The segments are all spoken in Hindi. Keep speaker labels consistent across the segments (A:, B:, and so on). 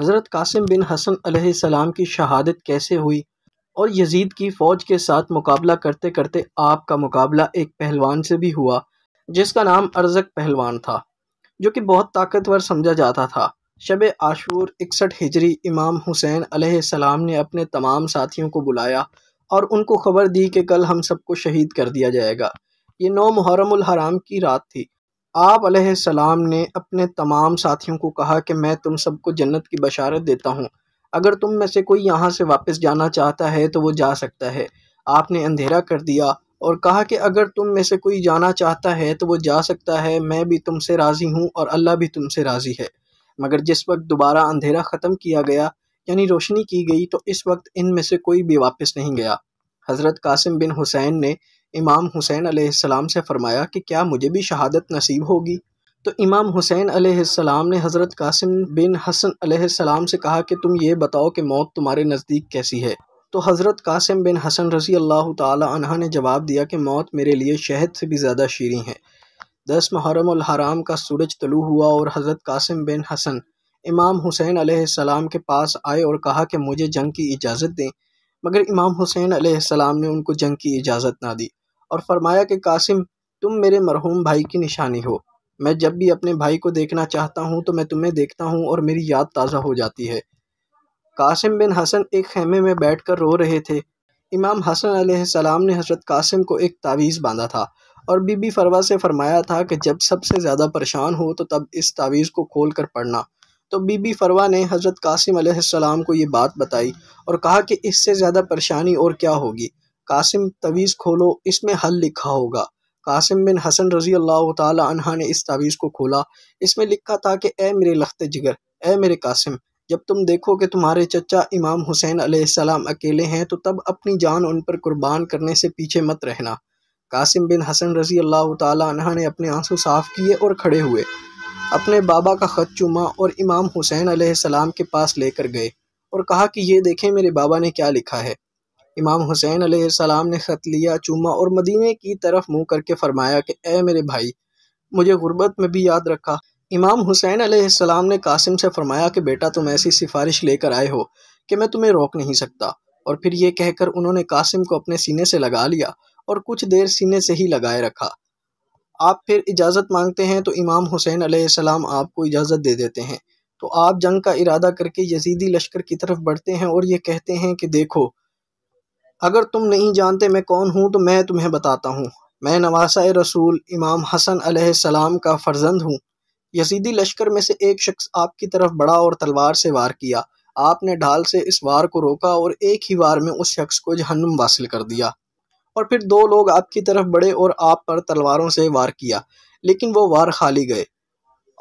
A: हज़रत कासिम बिन हसन सलाम की शहादत कैसे हुई और यजीद की फ़ौज के साथ मुकाबला करते करते आपका मुकाबला एक पहलवान से भी हुआ जिसका नाम अर्जक पहलवान था जो कि बहुत ताकतवर समझा जाता था शब आशूर इकसठ हिजरी इमाम हुसैन सलाम ने अपने तमाम साथियों को बुलाया और उनको खबर दी कि कल हम सबको शहीद कर दिया जाएगा ये नौ मुहर्रम हराम की रात थी आप सलाम ने अपने तमाम साथियों को कहा कि मैं तुम सबको जन्नत की बशारत देता हूँ अगर तुम में से कोई यहाँ से वापस जाना चाहता है तो वो जा सकता है आपने अंधेरा कर दिया और कहा कि अगर तुम में से कोई जाना चाहता है तो वो जा सकता है मैं भी तुमसे राज़ी हूँ और अल्लाह भी तुमसे राज़ी है मगर जिस वक्त दोबारा अंधेरा ख़त्म किया गया यानी रोशनी की गई तो इस वक्त इन में से कोई भी वापस नहीं गया हज़रत कासिम बिन हुसैन ने इमाम हुसैन आसमाम से फ़रमाया कि क्या मुझे भी शहादत नसीब होगी तो इमाम हुसैन आसमाम ने हज़रत कासिम बिन हसन आसमाम से कहा कि तुम ये बताओ कि मौत तुम्हारे नज़दीक कैसी है तो हज़रत कासिम बिन हसन रजी अल्लाह तह ने जवाब दिया कि मौत मेरे लिए शहद से भी ज़्यादा शीरी है दस मुहर्रम हराम का सूरज तलु हुआ और हज़रत कासिम बिन हसन इमाम हुसैन आसमाम के पास आए और कहा कि मुझे जंग की इजाज़त दें मगर इमाम हुसैन आसमाम ने उनको जंग की इजाज़त ना दी और फरमाया कि कासिम तुम मेरे मरहूम भाई की निशानी हो मैं जब भी अपने भाई को देखना चाहता हूँ तो मैं तुम्हें देखता हूँ और मेरी याद ताज़ा हो जाती है कासिम बिन हसन एक खेमे में बैठ कर रो रहे थे इमाम हसन सलाम ने हजरत कासिम को एक तावीज़ बांधा था और बीबी फरवा से फरमाया था कि जब सबसे ज़्यादा परेशान हो तो तब इस तावीज़ को खोल कर पढ़ना तो बीबी फरवा ने हज़रत कासिम को ये बात बताई और कहा कि इससे ज़्यादा परेशानी और क्या होगी कासिम तवीज़ खोलो इसमें हल लिखा होगा कासिम बिन हसन रज़ी अल्लाह तह ने इस तवीज़ को खोला इसमें लिखा था कि ए मेरे लख्त जिगर ए मेरे कासिम जब तुम देखो कि तुम्हारे चचा इमाम हुसैन आसमाम अकेले हैं तो तब अपनी जान उन पर कुर्बान करने से पीछे मत रहना कासिम बिन हसन रज़ी अल्लाह तह ने अपने आंसू साफ़ किए और खड़े हुए अपने बाबा का ख़त चुमा और इमाम हुसैन आसमाम के पास लेकर गए और कहा कि ये देखें मेरे बाबा ने क्या लिखा है इमाम हुसैन सलाम ने ख़त लिया चूमा और मदीने की तरफ मुंह करके फरमाया कि ए मेरे भाई मुझे गुर्बत में भी याद रखा इमाम हुसैन सलाम ने कासिम से फरमाया कि बेटा तुम ऐसी सिफारिश लेकर आए हो कि मैं तुम्हें रोक नहीं सकता और फिर ये कहकर उन्होंने कासिम को अपने सीने से लगा लिया और कुछ देर सीने से ही लगाए रखा आप फिर इजाज़त मांगते हैं तो इमाम हुसैन सलाम आपको इजाज़त दे देते हैं तो आप जंग का इरादा करके यजीदी लश्कर की तरफ बढ़ते हैं और ये कहते हैं कि देखो अगर तुम नहीं जानते मैं कौन हूँ तो मैं तुम्हें बताता हूँ मैं नवासा रसूल इमाम हसन सलाम का फर्जंद हूँ यजीदी लश्कर में से एक शख्स आपकी तरफ बड़ा और तलवार से वार किया आपने ढाल से इस वार को रोका और एक ही वार में उस शख्स को जहन्नुम वासिल कर दिया और फिर दो लोग आपकी तरफ बड़े और आप पर तलवारों से वार किया लेकिन वो वार खाली गए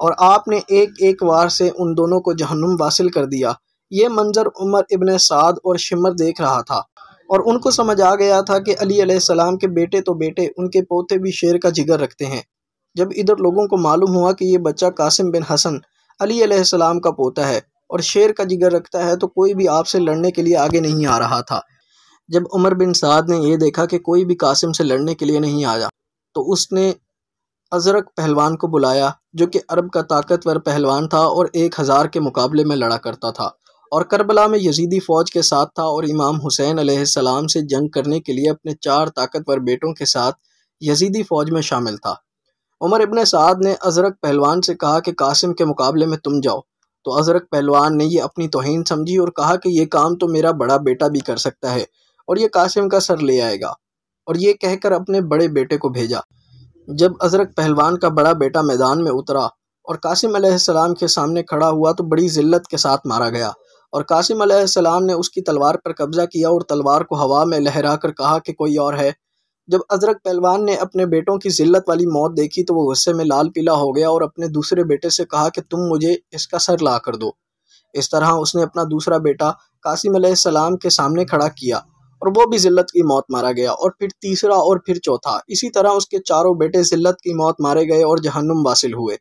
A: और आपने एक एक वार से उन दोनों को जहन्नुम वासिल कर दिया ये मंजर उमर इबन साद और शिमर देख रहा था और उनको समझ आ गया था कि अली सलाम के बेटे तो बेटे उनके पोते भी शेर का जिगर रखते हैं जब इधर लोगों को मालूम हुआ कि ये बच्चा कासिम बिन हसन अली सलाम का पोता है और शेर का जिगर रखता है तो कोई भी आपसे लड़ने के लिए आगे नहीं आ रहा था जब उमर बिन साद ने यह देखा कि कोई भी कासिम से लड़ने के लिए नहीं आया तो उसने अजरक पहलवान को बुलाया जो कि अरब का ताकतवर पहलवान था और एक हज़ार के मुकाबले में लड़ा करता था और करबला में यजीदी फ़ौज के साथ था और इमाम हुसैन सलाम से जंग करने के लिए अपने चार ताकतवर बेटों के साथ यजीदी फ़ौज में शामिल था उमर इबन साद ने अजरक पहलवान से कहा कि कासिम के मुकाबले में तुम जाओ तो अजरक पहलवान ने यह अपनी तोहन समझी और कहा कि यह काम तो मेरा बड़ा बेटा भी कर सकता है और यह कासिम का सर ले आएगा और ये कहकर अपने बड़े बेटे को भेजा जब अजरक पहलवान का बड़ा बेटा मैदान में उतरा और कासिम सलाम के सामने खड़ा हुआ तो बड़ी ज़िल्लत के साथ मारा गया और कासिम अलैहिस्सलाम ने उसकी तलवार पर कब्जा किया और तलवार को हवा में लहरा कर कहा कि कोई और है जब अजरक पहलवान ने अपने बेटों की जिल्लत वाली मौत देखी तो वो गुस्से में लाल पीला हो गया और अपने दूसरे बेटे से कहा कि तुम मुझे इसका सर ला कर दो इस तरह उसने अपना दूसरा बेटा कासिम सलाम के सामने खड़ा किया और वो भी जिल्लत की मौत मारा गया और फिर तीसरा और फिर चौथा इसी तरह उसके चारों बेटे जिल्लत की मौत मारे गए और जहन्नुम वासिल हुए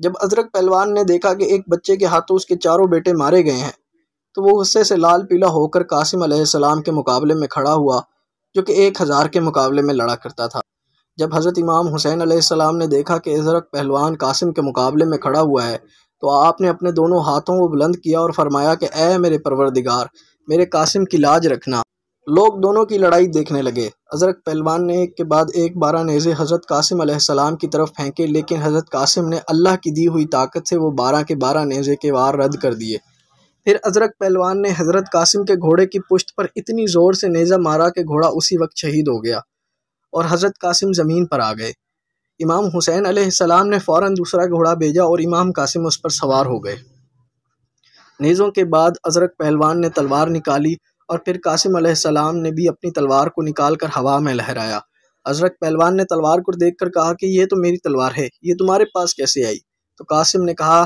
A: जब अजरक पहलवान ने देखा कि एक बच्चे के हाथों उसके चारों बेटे मारे गए हैं तो वो गुस्से से लाल पीला होकर कासिम अलैहिस्सलाम के मुकाबले में खड़ा हुआ जो कि एक हज़ार के मुकाबले में लड़ा करता था जब हज़रत इमाम हुसैन अलैहिस्सलाम ने देखा कि इजरक पहलवान कासिम के मुकाबले में खड़ा हुआ है तो आपने अपने दोनों हाथों को बुलंद किया और फरमाया कि ए मेरे परवरदिगार मेरे कासिम की लाज रखना लोग दोनों की लड़ाई देखने लगे अजरक पहलवान ने एक के बाद एक बारह नेज़े हज़रत कासिम अलैहिस्सलाम की तरफ फेंके लेकिन हज़रत कासिम ने अल्लाह की दी हुई ताकत से वो बारह के बारह नेज़े के वार रद्द कर दिए फिर अजरक पहलवान ने हज़रत कासिम के घोड़े की पुश्त पर इतनी ज़ोर से नेज़ा मारा कि घोड़ा उसी वक्त शहीद हो गया और हज़रत कासिम ज़मीन पर आ गए इमाम हुसैन आसमाम ने फ़ौर दूसरा घोड़ा भेजा और इमाम कासिम उस पर सवार हो गए नेज़ों के बाद अजरक पहलवान ने तलवार निकाली और फिर कासिम आसमाम ने भी अपनी तलवार को निकाल कर हवा में लहराया अजरक पहलवान ने तलवार को देख कर कहा कि यह तो मेरी तलवार है ये तुम्हारे पास कैसे आई तो कासिम ने कहा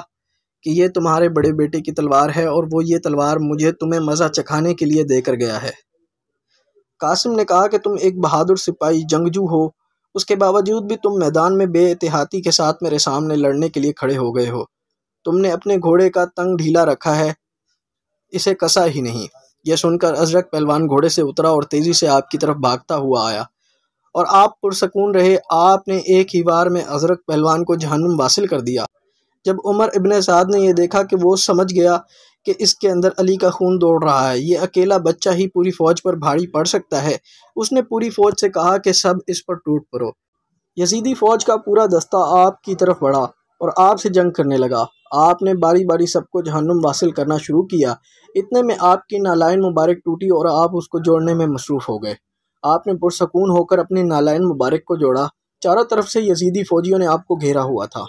A: कि ये तुम्हारे बड़े बेटे की तलवार है और वो ये तलवार मुझे तुम्हें मज़ा चखाने के लिए देकर गया है कासिम ने कहा कि तुम एक बहादुर सिपाही जंगजू हो उसके बावजूद भी तुम मैदान में बेएहतियाती के साथ मेरे सामने लड़ने के लिए खड़े हो गए हो तुमने अपने घोड़े का तंग ढीला रखा है इसे कसा ही नहीं यह सुनकर अजरक पहलवान घोड़े से उतरा और तेज़ी से आपकी तरफ भागता हुआ आया और आप पुरसकून रहे आपने एक ही बार में अजरक पहलवान को जहनुम वासिल कर दिया जब उमर इबन साद ने यह देखा कि वो समझ गया कि इसके अंदर अली का खून दौड़ रहा है ये अकेला बच्चा ही पूरी फ़ौज पर भारी पड़ सकता है उसने पूरी फ़ौज से कहा कि सब इस पर टूट पड़ो यजीदी फ़ौज का पूरा दस्ता आपकी तरफ बढ़ा और आपसे जंग करने लगा आपने बारी बारी सबको जहनुम हासिल करना शुरू किया इतने में आपकी नालायन मुबारक टूटी और आप उसको जोड़ने में मसरूफ़ हो गए आपने पुरसकून होकर अपने नालायन मुबारक को जोड़ा चारों तरफ से यजीदी फ़ौजियों ने आपको घेरा हुआ था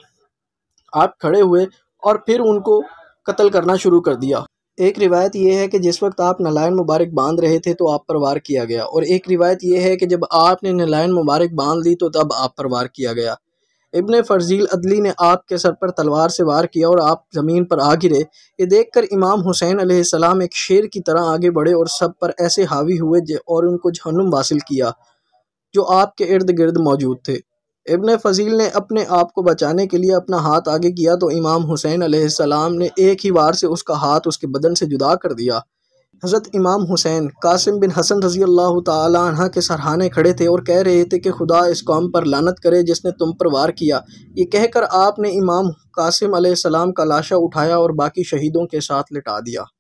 A: आप खड़े हुए और फिर उनको कत्ल करना शुरू कर दिया एक रिवायत यह है कि जिस वक्त आप नलायन मुबारक बांध रहे थे तो आप पर वार किया गया और एक रिवायत यह है कि जब आपने नलायन मुबारक बांध ली तो तब आप पर वार किया गया इबन फर्जील अदली ने आपके सर पर तलवार से वार किया और आप ज़मीन पर आ गिरे ये देखकर इमाम हुसैन आसमाम एक शेर की तरह आगे बढ़े और सब पर ऐसे हावी हुए और उनको जहनुम वासिल किया जो आपके इर्द गिर्द मौजूद थे इबन फ़ज़ील ने अपने आप को बचाने के लिए अपना हाथ आगे किया तो इमाम हुसैन आसमाम ने एक ही वार से उसका हाथ उसके बदन से जुदा कर दिया हज़रत इमाम हुसैन कासिम बिन हसन रजी अल्लाह तह के सरहाने खड़े थे और कह रहे थे कि खुदा इस कौम पर लानत करे जिसने तुम पर वार किया ये कहकर आपने इमाम कासिम आसमाम का लाशा उठाया और बाकी शहीदों के साथ लिटा दिया